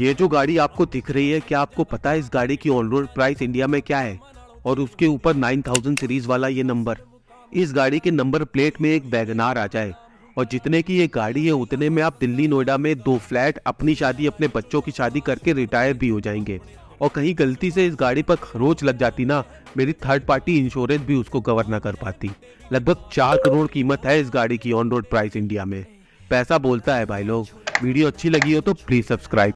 ये जो गाड़ी आपको दिख रही है क्या आपको पता है इस गाड़ी की ऑन रोड प्राइस इंडिया में क्या है और उसके ऊपर 9000 सीरीज वाला ये नंबर इस गाड़ी के नंबर प्लेट में एक वैगनार आ जाए और जितने की ये गाड़ी है उतने में आप दिल्ली नोएडा में दो फ्लैट अपनी शादी अपने बच्चों की शादी करके रिटायर भी हो जाएंगे और कहीं गलती से इस गाड़ी पर खरोच लग जाती ना मेरी थर्ड पार्टी इंश्योरेंस भी उसको कवर ना कर पाती लगभग चार करोड़ कीमत है इस गाड़ी की ऑन रोड प्राइस इंडिया में पैसा बोलता है भाई लोग वीडियो अच्छी लगी हो तो प्लीज़ सब्सक्राइब